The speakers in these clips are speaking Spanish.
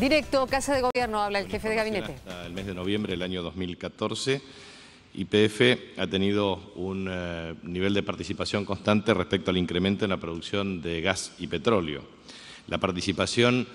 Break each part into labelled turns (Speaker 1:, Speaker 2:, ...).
Speaker 1: Directo, Casa de Gobierno, habla el jefe de gabinete. el mes de noviembre del año 2014, YPF ha tenido un eh, nivel de participación constante respecto al incremento en la producción de gas y petróleo. La participación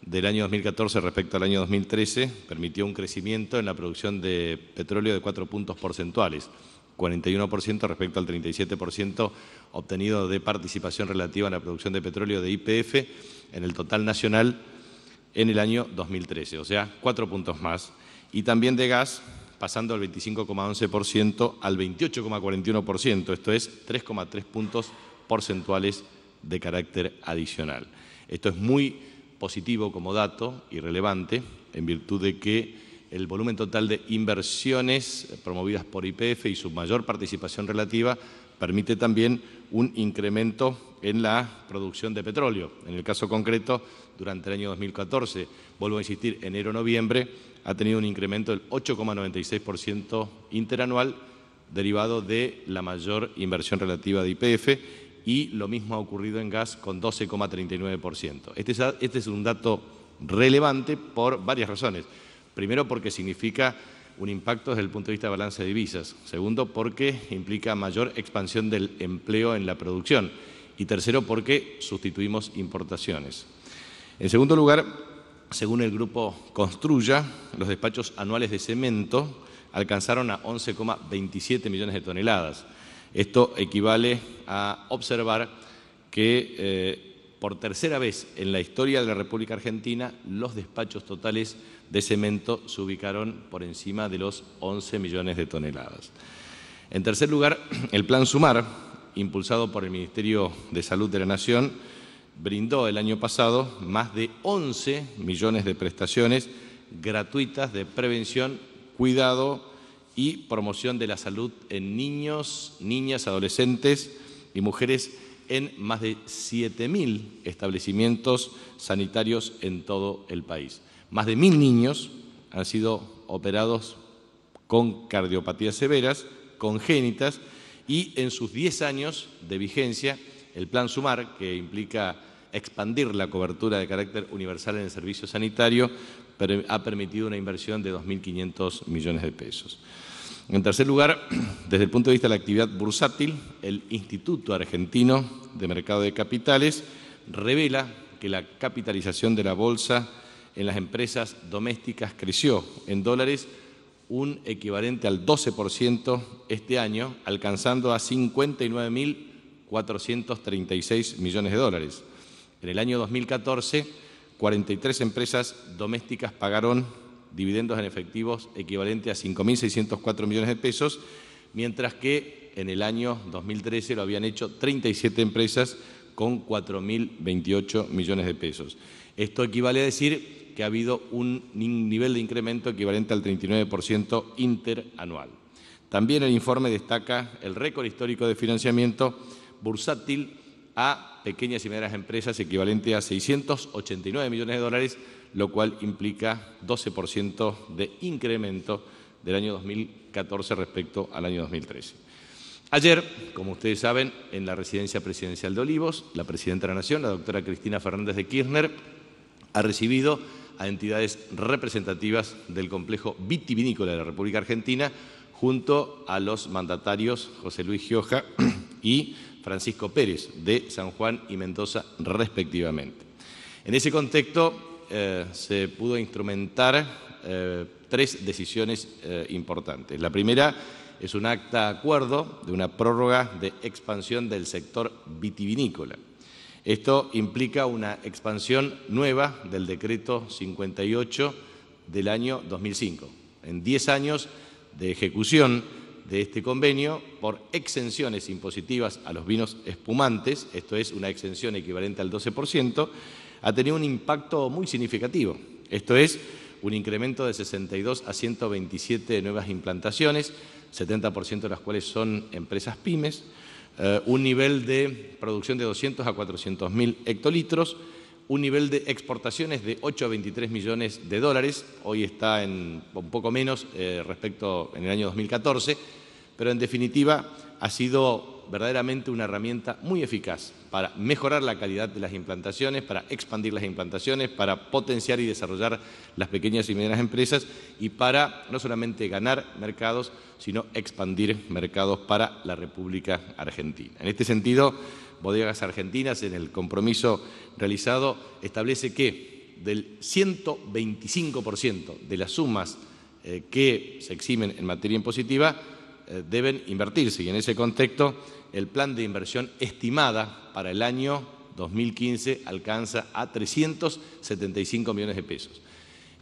Speaker 1: del año 2014 respecto al año 2013 permitió un crecimiento en la producción de petróleo de cuatro puntos porcentuales, 41% respecto al 37% obtenido de participación relativa en la producción de petróleo de YPF en el total nacional en el año 2013, o sea, cuatro puntos más. Y también de gas, pasando del 25,11% al 28,41%, esto es 3,3 puntos porcentuales de carácter adicional. Esto es muy positivo como dato y relevante, en virtud de que el volumen total de inversiones promovidas por IPF y su mayor participación relativa permite también un incremento en la producción de petróleo. En el caso concreto, durante el año 2014, vuelvo a insistir, enero-noviembre, ha tenido un incremento del 8,96% interanual derivado de la mayor inversión relativa de IPF y lo mismo ha ocurrido en gas con 12,39%. Este es, este es un dato relevante por varias razones. Primero porque significa un impacto desde el punto de vista de balance de divisas. Segundo, porque implica mayor expansión del empleo en la producción. Y tercero, porque sustituimos importaciones. En segundo lugar, según el grupo Construya, los despachos anuales de cemento alcanzaron a 11,27 millones de toneladas. Esto equivale a observar que eh, por tercera vez en la historia de la República Argentina, los despachos totales de cemento se ubicaron por encima de los 11 millones de toneladas. En tercer lugar, el Plan Sumar, impulsado por el Ministerio de Salud de la Nación, brindó el año pasado más de 11 millones de prestaciones gratuitas de prevención, cuidado y promoción de la salud en niños, niñas, adolescentes y mujeres en más de 7.000 establecimientos sanitarios en todo el país. Más de 1.000 niños han sido operados con cardiopatías severas, congénitas, y en sus 10 años de vigencia, el Plan Sumar, que implica expandir la cobertura de carácter universal en el servicio sanitario, ha permitido una inversión de 2.500 millones de pesos. En tercer lugar, desde el punto de vista de la actividad bursátil, el Instituto Argentino de Mercado de Capitales revela que la capitalización de la bolsa en las empresas domésticas creció en dólares un equivalente al 12% este año, alcanzando a 59.436 millones de dólares. En el año 2014, 43 empresas domésticas pagaron dividendos en efectivos equivalente a 5.604 millones de pesos, mientras que en el año 2013 lo habían hecho 37 empresas con 4.028 millones de pesos. Esto equivale a decir que ha habido un nivel de incremento equivalente al 39% interanual. También el informe destaca el récord histórico de financiamiento bursátil a pequeñas y medianas empresas equivalente a 689 millones de dólares lo cual implica 12% de incremento del año 2014 respecto al año 2013. Ayer, como ustedes saben, en la residencia presidencial de Olivos, la presidenta de la Nación, la doctora Cristina Fernández de Kirchner, ha recibido a entidades representativas del complejo vitivinícola de la República Argentina, junto a los mandatarios José Luis Gioja y Francisco Pérez de San Juan y Mendoza, respectivamente. En ese contexto, eh, se pudo instrumentar eh, tres decisiones eh, importantes. La primera es un acta acuerdo de una prórroga de expansión del sector vitivinícola. Esto implica una expansión nueva del decreto 58 del año 2005. En 10 años de ejecución, de este convenio por exenciones impositivas a los vinos espumantes, esto es una exención equivalente al 12%, ha tenido un impacto muy significativo. Esto es un incremento de 62 a 127 nuevas implantaciones, 70% de las cuales son empresas pymes, eh, un nivel de producción de 200 a 400.000 mil hectolitros, un nivel de exportaciones de 8 a 23 millones de dólares, hoy está en un poco menos eh, respecto en el año 2014, pero en definitiva ha sido verdaderamente una herramienta muy eficaz para mejorar la calidad de las implantaciones, para expandir las implantaciones, para potenciar y desarrollar las pequeñas y medianas empresas y para no solamente ganar mercados, sino expandir mercados para la República Argentina. En este sentido, Bodegas Argentinas, en el compromiso realizado, establece que del 125% de las sumas eh, que se eximen en materia impositiva, eh, deben invertirse. Y en ese contexto, el plan de inversión estimada para el año 2015 alcanza a 375 millones de pesos.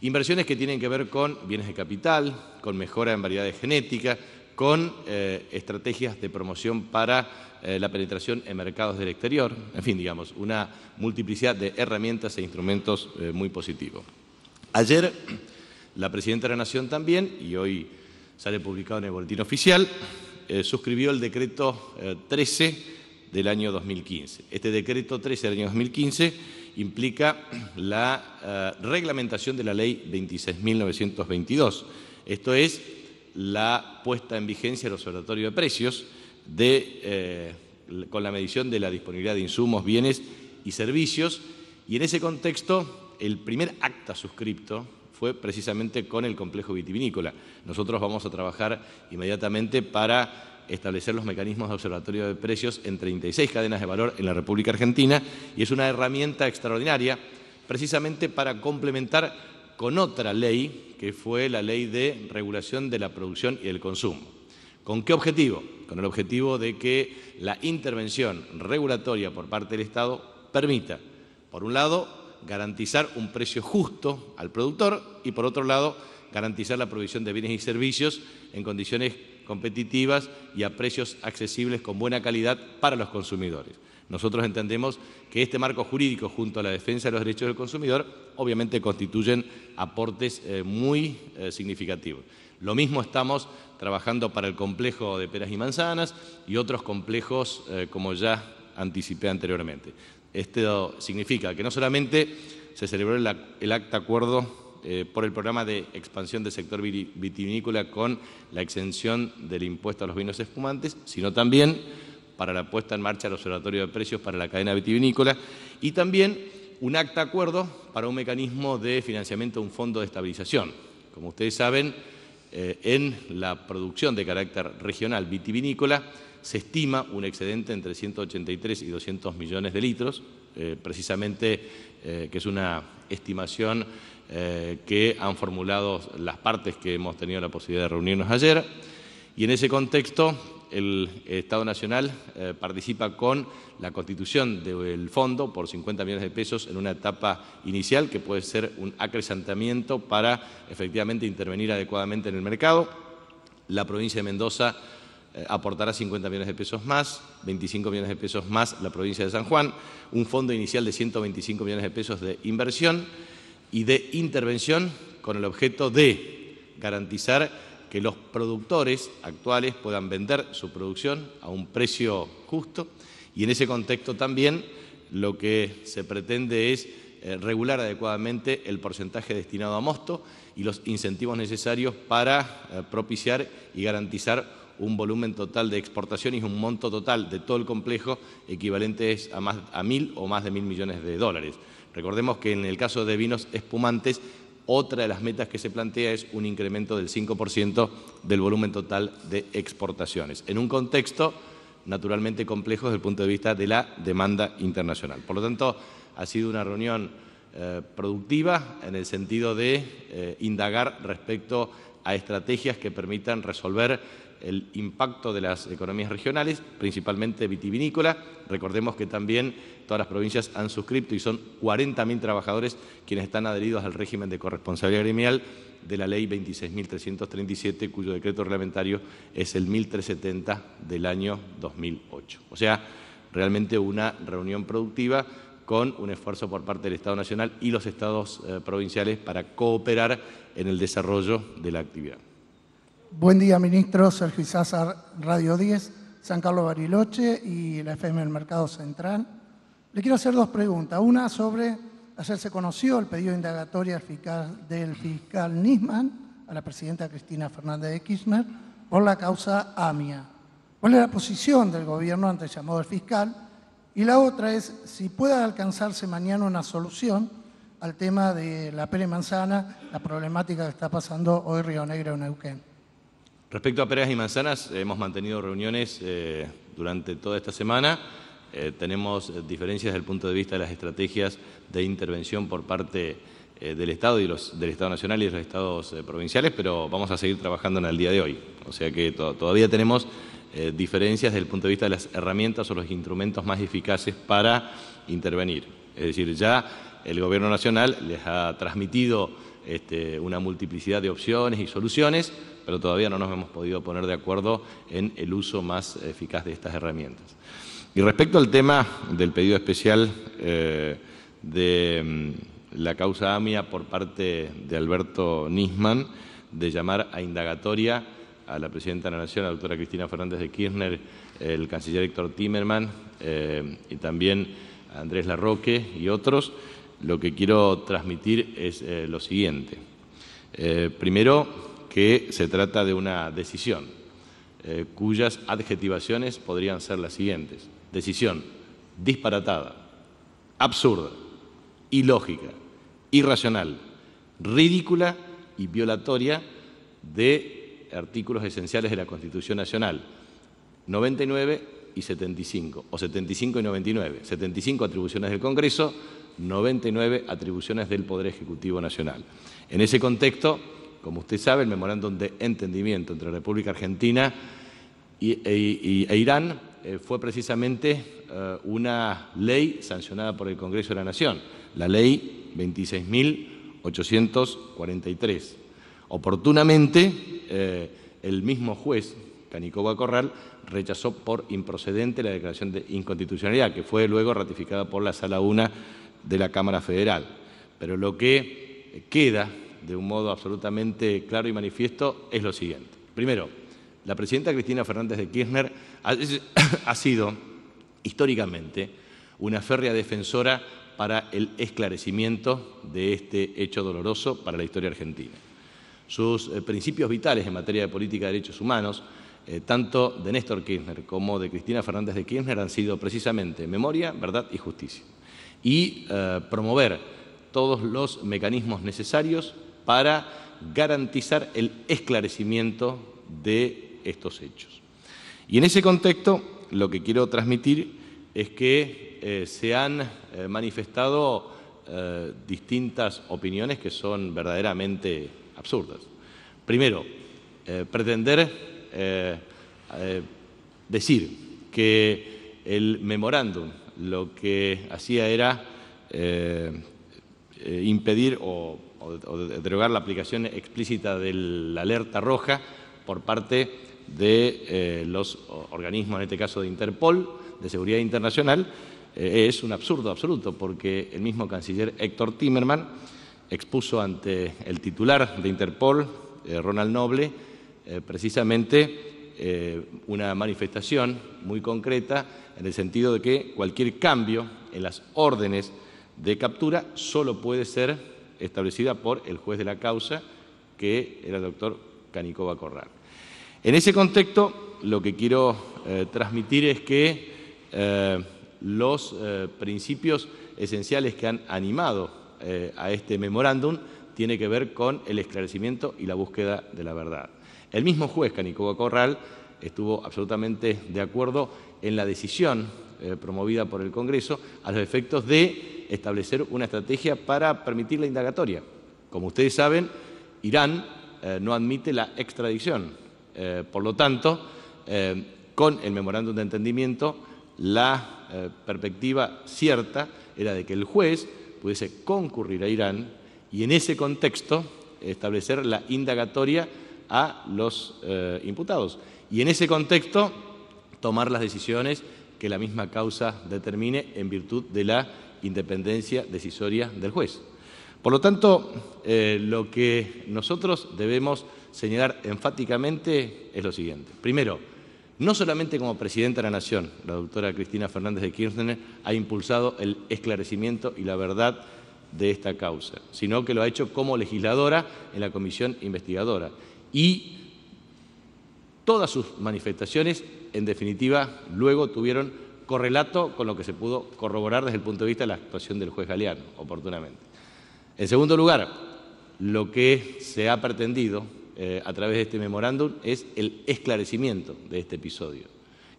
Speaker 1: Inversiones que tienen que ver con bienes de capital, con mejora en variedades genéticas, con eh, estrategias de promoción para eh, la penetración en mercados del exterior, en fin, digamos, una multiplicidad de herramientas e instrumentos muy positivos. Ayer la Presidenta de la Nación también, y hoy sale publicado en el Boletín Oficial, eh, suscribió el decreto 13 eh, del año 2015. Este decreto 13 del año 2015 implica la eh, reglamentación de la ley 26.922, esto es la puesta en vigencia del Observatorio de Precios de, con la medición de la disponibilidad de insumos, bienes y servicios, y en ese contexto el primer acta suscripto fue precisamente con el complejo vitivinícola. Nosotros vamos a trabajar inmediatamente para establecer los mecanismos de observatorio de precios en 36 cadenas de valor en la República Argentina y es una herramienta extraordinaria precisamente para complementar con otra ley que fue la ley de regulación de la producción y el consumo. ¿Con qué objetivo? Con el objetivo de que la intervención regulatoria por parte del Estado permita, por un lado, garantizar un precio justo al productor y, por otro lado, garantizar la provisión de bienes y servicios en condiciones competitivas y a precios accesibles con buena calidad para los consumidores. Nosotros entendemos que este marco jurídico junto a la defensa de los derechos del consumidor obviamente constituyen aportes eh, muy eh, significativos. Lo mismo estamos trabajando para el complejo de peras y manzanas y otros complejos eh, como ya anticipé anteriormente. Esto significa que no solamente se celebró el, acta acuerdo eh, por el programa de expansión del sector vitivinícola con la exención del impuesto a los vinos espumantes, sino también para la puesta en marcha del Observatorio de Precios para la cadena vitivinícola y también un acta acuerdo para un mecanismo de financiamiento de un fondo de estabilización. Como ustedes saben, eh, en la producción de carácter regional vitivinícola, se estima un excedente entre 183 y 200 millones de litros, eh, precisamente eh, que es una estimación eh, que han formulado las partes que hemos tenido la posibilidad de reunirnos ayer. Y en ese contexto, el Estado Nacional participa con la constitución del fondo por 50 millones de pesos en una etapa inicial que puede ser un acrecentamiento para efectivamente intervenir adecuadamente en el mercado. La provincia de Mendoza eh, aportará 50 millones de pesos más, 25 millones de pesos más la provincia de San Juan, un fondo inicial de 125 millones de pesos de inversión y de intervención con el objeto de garantizar que los productores actuales puedan vender su producción a un precio justo y en ese contexto también lo que se pretende es eh, regular adecuadamente el porcentaje destinado a mosto y los incentivos necesarios para eh, propiciar y garantizar un volumen total de exportaciones y un monto total de todo el complejo equivalente a, más, a mil o más de mil millones de dólares. Recordemos que en el caso de vinos espumantes, otra de las metas que se plantea es un incremento del 5% del volumen total de exportaciones, en un contexto naturalmente complejo desde el punto de vista de la demanda internacional. Por lo tanto, ha sido una reunión eh, productiva en el sentido de eh, indagar respecto a estrategias que permitan resolver el impacto de las economías regionales, principalmente vitivinícola. Recordemos que también todas las provincias han suscrito y son 40.000 trabajadores quienes están adheridos al régimen de corresponsabilidad gremial de la ley 26.337, cuyo decreto reglamentario es el 1370 del año 2008. O sea, realmente una reunión productiva con un esfuerzo por parte del Estado Nacional y los estados eh, provinciales para cooperar en el desarrollo de la actividad. Buen día, ministro. Sergio Izázar, Radio 10, San Carlos Bariloche y la FM del Mercado Central. Le quiero hacer dos preguntas. Una sobre, ayer se conoció el pedido indagatorio indagatoria del fiscal Nisman a la presidenta Cristina Fernández de Kirchner por la causa AMIA. ¿Cuál es la posición del gobierno ante el llamado del fiscal? Y la otra es si puede alcanzarse mañana una solución al tema de la pele manzana, la problemática que está pasando hoy Río Negro en Neuquén. Respecto a peras y manzanas, hemos mantenido reuniones eh, durante toda esta semana. Eh, tenemos eh, diferencias desde el punto de vista de las estrategias de intervención por parte del Estado y los, del Estado Nacional y de los Estados provinciales, pero vamos a seguir trabajando en el día de hoy. O sea que todavía tenemos diferencias desde el punto de vista de las herramientas o los instrumentos más eficaces para intervenir. Es decir, ya el Gobierno Nacional les ha transmitido este, una multiplicidad de opciones y soluciones pero todavía no nos hemos podido poner de acuerdo en el uso más eficaz de estas herramientas. Y respecto al tema del pedido especial eh, de mm, la causa AMIA por parte de Alberto Nisman, de llamar a indagatoria a la Presidenta de la Nación, a la doctora Cristina Fernández de Kirchner, el canciller Héctor Timerman eh, y también a Andrés Larroque y otros, lo que quiero transmitir es eh, lo siguiente. primero, que se trata de una decisión, eh, cuyas adjetivaciones podrían ser las siguientes. Decisión disparatada, absurda, ilógica, irracional, ridícula y violatoria de artículos esenciales de la Constitución Nacional, 99 y 75, o 75 y 99, 75 atribuciones del Congreso, 99 atribuciones del Poder Ejecutivo Nacional. En ese contexto, como usted sabe, el memorándum de entendimiento entre la República Argentina y, e, e Irán eh, fue precisamente eh, una ley sancionada por el Congreso de la Nación, la ley 26.843. Oportunamente, eh, el mismo juez, Canicoba Corral, rechazó por improcedente la declaración de inconstitucionalidad, que fue luego ratificada por la Sala 1 de la Cámara Federal. Pero lo que queda de un modo absolutamente claro y manifiesto es lo siguiente. Primero, la presidenta Cristina Fernández de Kirchner ha, sido históricamente una férrea defensora para el esclarecimiento de este hecho doloroso para la historia argentina. Sus eh, principios vitales en materia de política de derechos humanos, eh, tanto de Néstor Kirchner como de Cristina Fernández de Kirchner, han sido precisamente memoria, verdad y justicia. Y eh, promover todos los mecanismos necesarios para garantizar el esclarecimiento de estos hechos. Y en ese contexto, lo que quiero transmitir es que eh, se han eh, manifestado eh, distintas opiniones que son verdaderamente absurdas. Primero, pretender decir que el memorándum lo que hacía era eh, impedir o, derogar la aplicación explícita de la alerta roja por parte de eh, los organismos, en este caso de Interpol, de Seguridad Internacional, eh, es un absurdo absoluto, porque el mismo canciller Héctor Timerman expuso ante el titular de Interpol, Ronald Noble, precisamente una manifestación muy concreta en el sentido de que cualquier cambio en las órdenes de captura solo puede ser establecida por el juez de la causa, que era el doctor Canicova Corral. En ese contexto, lo que quiero eh, transmitir es que eh, los eh, principios esenciales que han animado a este memorándum tiene que ver con el esclarecimiento y la búsqueda de la verdad. El mismo juez Canicoba Corral estuvo absolutamente de acuerdo en la decisión promovida por el Congreso a los efectos de establecer una estrategia para permitir la indagatoria. Como ustedes saben, Irán eh, no admite la extradición. Eh, por lo tanto, eh, con el memorándum de entendimiento, la perspectiva cierta era de que el juez pudiese concurrir a Irán y en ese contexto establecer la indagatoria a los imputados. Y en ese contexto tomar las decisiones que la misma causa determine en virtud de la independencia decisoria del juez. Por lo tanto, eh, lo que nosotros debemos señalar enfáticamente es lo siguiente. Primero, no solamente como presidenta de la Nación, la doctora Cristina Fernández de Kirchner ha impulsado el esclarecimiento y la verdad de esta causa, sino que lo ha hecho como legisladora en la comisión investigadora. Y todas sus manifestaciones, en definitiva, luego tuvieron correlato con lo que se pudo corroborar desde el punto de vista de la actuación del juez Galeano, oportunamente. En segundo lugar, lo que se ha pretendido eh, a través de este memorándum es el esclarecimiento de este episodio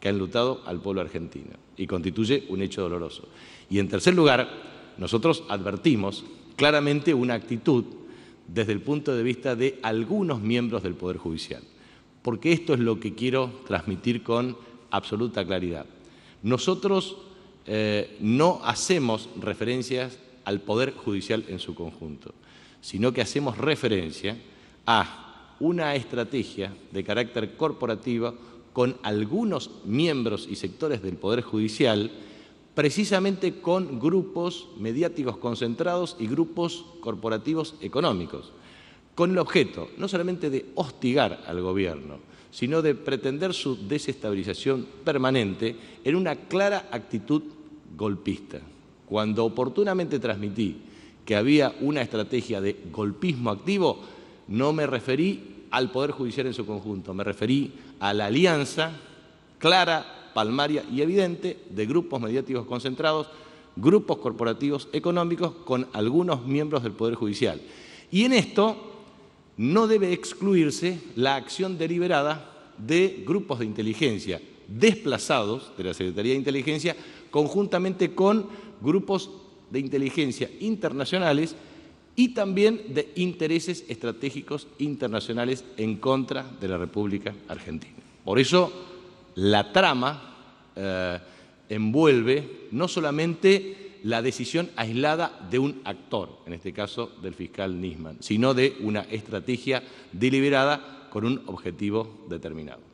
Speaker 1: que ha enlutado al pueblo argentino y constituye un hecho doloroso. Y en tercer lugar, nosotros advertimos claramente una actitud desde el punto de vista de algunos miembros del Poder Judicial, porque esto es lo que quiero transmitir con absoluta claridad. Nosotros eh, no hacemos referencias al Poder Judicial en su conjunto, sino que hacemos referencia a una estrategia de carácter corporativo con algunos miembros y sectores del Poder Judicial, precisamente con grupos mediáticos concentrados y grupos corporativos económicos con el objeto no solamente de hostigar al gobierno, sino de pretender su desestabilización permanente en una clara actitud golpista. Cuando oportunamente transmití que había una estrategia de golpismo activo, no me referí al Poder Judicial en su conjunto, me referí a la alianza clara, palmaria y evidente de grupos mediáticos concentrados, grupos corporativos económicos con algunos miembros del Poder Judicial. Y en esto no debe excluirse la acción deliberada de grupos de inteligencia desplazados de la Secretaría de Inteligencia conjuntamente con grupos de inteligencia internacionales y también de intereses estratégicos internacionales en contra de la República Argentina. Por eso la trama eh, envuelve no solamente la decisión aislada de un actor, en este caso del fiscal Nisman, sino de una estrategia deliberada con un objetivo determinado.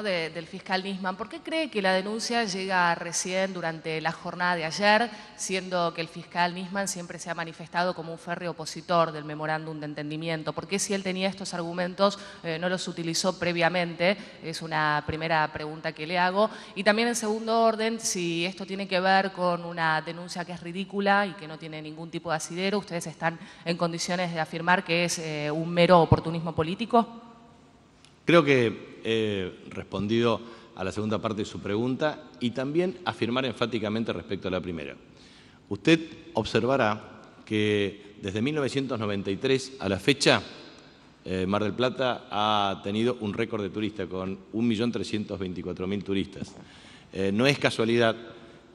Speaker 1: del fiscal Nisman. ¿Por qué cree que la denuncia llega recién durante la jornada de ayer, siendo que el fiscal Nisman siempre se ha manifestado como un férreo opositor del memorándum de entendimiento? ¿Por qué si él tenía estos argumentos eh, no los utilizó previamente? Es una primera pregunta que le hago. Y también en segundo orden, si esto tiene que ver con una denuncia que es ridícula y que no tiene ningún tipo de asidero, ¿ustedes están en condiciones de afirmar que es eh, un mero oportunismo político? Creo que he eh, respondido a la segunda parte de su pregunta y también afirmar enfáticamente respecto a la primera. Usted observará que desde 1993 a la fecha eh, Mar del Plata ha tenido un récord de turistas con 1.324.000 turistas. Eh, no es casualidad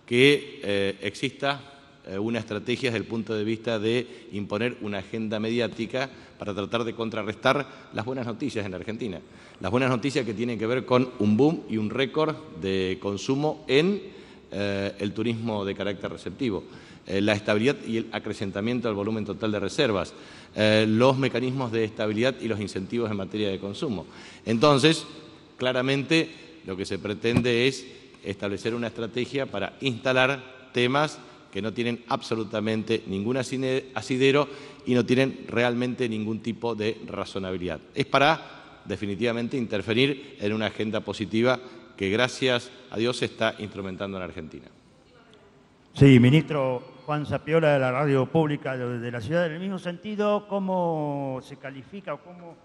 Speaker 1: que exista eh, una estrategia desde el punto de vista de imponer una agenda mediática para tratar de contrarrestar las buenas noticias en la Argentina. Las buenas noticias que tienen que ver con un boom y un récord de consumo en eh, el turismo de carácter receptivo, eh, la estabilidad y el acrecentamiento del volumen total de reservas, los mecanismos de estabilidad y los incentivos en materia de consumo. Entonces, claramente lo que se pretende es establecer una estrategia para instalar temas que no tienen absolutamente ningún asidero y no tienen realmente ningún tipo de razonabilidad. Es para definitivamente interferir en una agenda positiva que gracias a Dios se está instrumentando en Argentina. Sí, ministro Juan Zapiola de la Radio Pública de la Ciudad. En el mismo sentido, ¿cómo se califica o cómo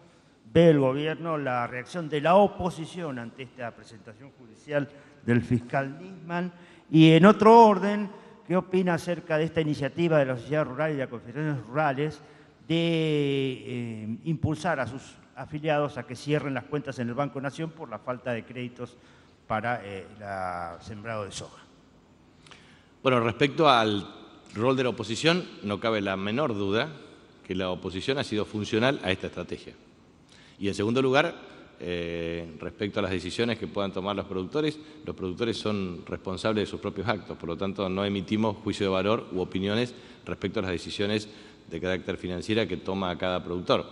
Speaker 1: ve el gobierno la reacción de la oposición ante esta presentación judicial del fiscal Nisman? Y en otro orden, ¿Qué opina acerca de esta iniciativa de la Sociedad Rural y de las Confederaciones Rurales de eh, impulsar a sus afiliados a que cierren las cuentas en el Banco Nación por la falta de créditos para el eh, sembrado de soja? Bueno, respecto al rol de la oposición, no cabe la menor duda que la oposición ha sido funcional a esta estrategia. Y en segundo lugar, eh, respecto a las decisiones que puedan tomar los productores. Los productores son responsables de sus propios actos, por lo tanto no emitimos juicio de valor u opiniones respecto a las decisiones de carácter financiera que toma cada productor.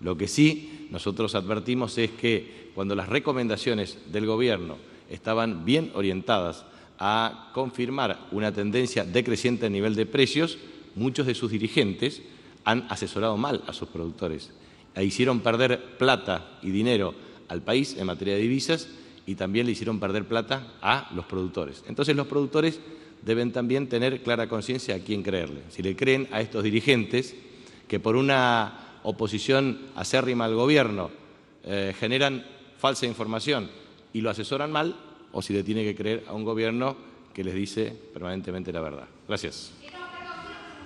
Speaker 1: Lo que sí nosotros advertimos es que cuando las recomendaciones del gobierno estaban bien orientadas a confirmar una tendencia decreciente a nivel de precios, muchos de sus dirigentes han asesorado mal a sus productores e hicieron perder plata y dinero al país en materia de divisas y también le hicieron perder plata a los productores. Entonces los productores deben también tener clara conciencia a quién creerle. Si le creen a estos dirigentes que por una oposición acérrima al gobierno eh, generan falsa información y lo asesoran mal, o si le tiene que creer a un gobierno que les dice permanentemente la verdad. Gracias.